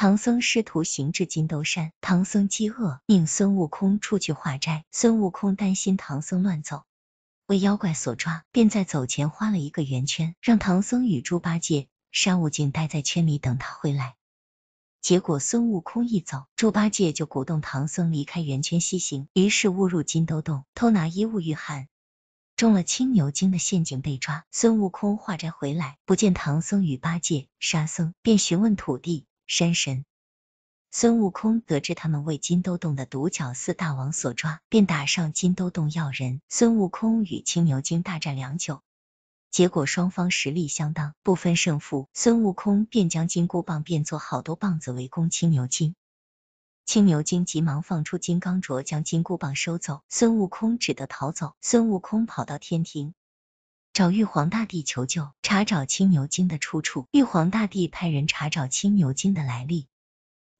唐僧师徒行至金兜山，唐僧饥饿，命孙悟空出去化斋。孙悟空担心唐僧乱走，为妖怪所抓，便在走前画了一个圆圈，让唐僧与猪八戒、沙悟净待在圈里等他回来。结果孙悟空一走，猪八戒就鼓动唐僧离开圆圈西行，于是误入金兜洞，偷拿衣物御寒，中了青牛精的陷阱被抓。孙悟空化斋回来，不见唐僧与八戒、沙僧，便询问土地。山神孙悟空得知他们为金兜洞的独角四大王所抓，便打上金兜洞要人。孙悟空与青牛精大战良久，结果双方实力相当，不分胜负。孙悟空便将金箍棒变作好多棒子围攻青牛精，青牛精急忙放出金刚镯将金箍棒收走，孙悟空只得逃走。孙悟空跑到天庭。找玉皇大帝求救，查找青牛精的出处。玉皇大帝派人查找青牛精的来历，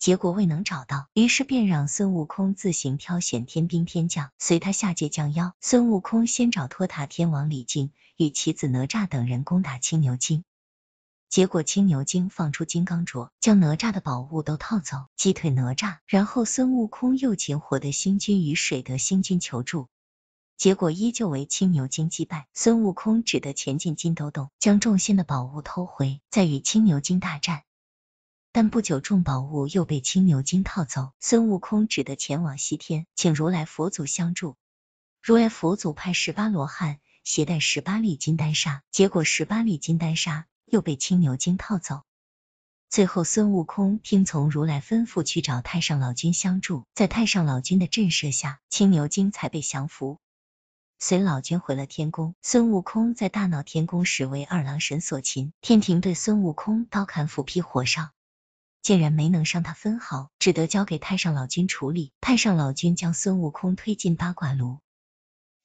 结果未能找到，于是便让孙悟空自行挑选天兵天将，随他下界降妖。孙悟空先找托塔天王李靖与其子哪吒等人攻打青牛精，结果青牛精放出金刚镯，将哪吒的宝物都套走，击退哪吒。然后孙悟空又请火的星君与水的星君求助。结果依旧为青牛精击败，孙悟空只得前进金兜洞，将众仙的宝物偷回，再与青牛精大战。但不久众宝物又被青牛精套走，孙悟空只得前往西天，请如来佛祖相助。如来佛祖派十八罗汉携带十八粒金丹砂，结果十八粒金丹砂又被青牛精套走。最后孙悟空听从如来吩咐，去找太上老君相助，在太上老君的震慑下，青牛精才被降服。随老君回了天宫，孙悟空在大闹天宫时为二郎神所擒，天庭对孙悟空刀砍斧劈火烧，竟然没能伤他分毫，只得交给太上老君处理。太上老君将孙悟空推进八卦炉，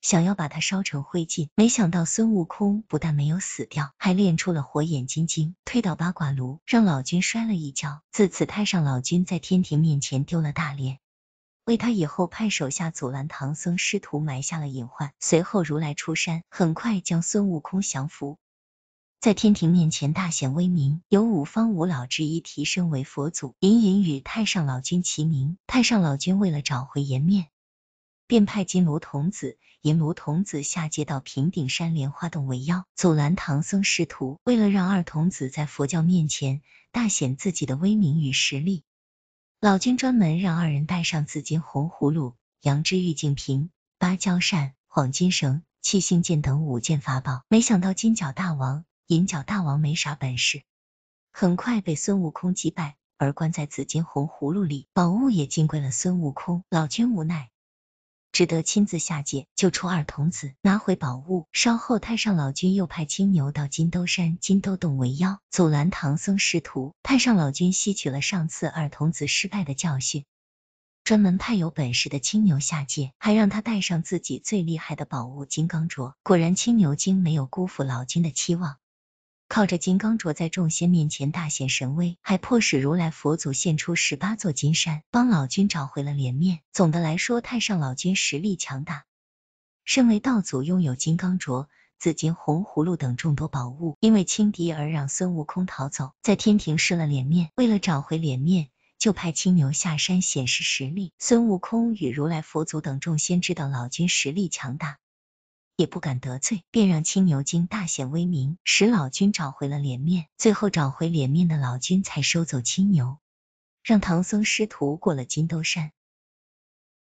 想要把他烧成灰烬，没想到孙悟空不但没有死掉，还练出了火眼金睛，推倒八卦炉，让老君摔了一跤。自此，太上老君在天庭面前丢了大脸。为他以后派手下阻拦唐僧师徒埋下了隐患。随后如来出山，很快将孙悟空降服，在天庭面前大显威名，由五方五老之一提升为佛祖，隐隐与太上老君齐名。太上老君为了找回颜面，便派金炉童子、银炉童子下界到平顶山莲花洞为妖，阻拦唐僧师徒。为了让二童子在佛教面前大显自己的威名与实力。老君专门让二人带上紫金红葫芦、羊脂玉净瓶、芭蕉扇、黄金绳、七星剑等五件法宝。没想到金角大王、银角大王没啥本事，很快被孙悟空击败，而关在紫金红葫芦里，宝物也金归了孙悟空。老君无奈。只得亲自下界救出二童子，拿回宝物。稍后，太上老君又派青牛到金兜山金兜洞为妖，阻拦唐僧师徒。太上老君吸取了上次二童子失败的教训，专门派有本事的青牛下界，还让他带上自己最厉害的宝物金刚镯。果然，青牛精没有辜负老君的期望。靠着金刚镯在众仙面前大显神威，还迫使如来佛祖献出十八座金山，帮老君找回了脸面。总的来说，太上老君实力强大，身为道祖，拥有金刚镯、紫金红葫芦等众多宝物。因为轻敌而让孙悟空逃走，在天庭失了脸面。为了找回脸面，就派青牛下山显示实力。孙悟空与如来佛祖等众仙知道老君实力强大。也不敢得罪，便让青牛精大显威名，使老君找回了脸面。最后找回脸面的老君才收走青牛，让唐僧师徒过了金兜山。